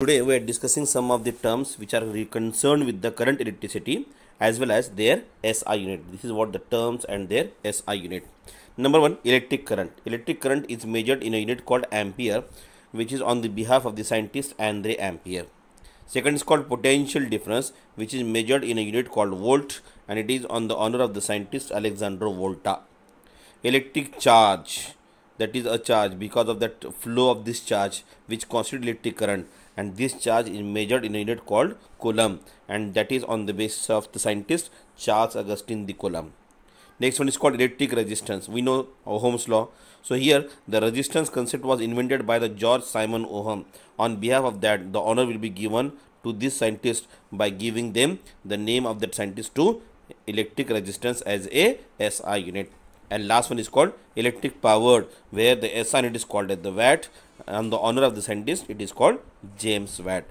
Today we are discussing some of the terms which are concerned with the current electricity as well as their SI unit. This is what the terms and their SI unit. Number one, electric current. Electric current is measured in a unit called ampere which is on the behalf of the scientist Andre Ampere. Second is called potential difference which is measured in a unit called volt and it is on the honor of the scientist Alexandro Volta. Electric charge that is a charge because of that flow of this charge which constitutes electric current and this charge is measured in a unit called coulomb and that is on the basis of the scientist Charles Augustine de Coulomb. Next one is called electric resistance. We know Ohm's law. So here the resistance concept was invented by the George Simon Ohm. On behalf of that the honor will be given to this scientist by giving them the name of that scientist to electric resistance as a SI unit and last one is called electric powered where the SI on it is called at the watt and the honor of the scientist it is called James Watt.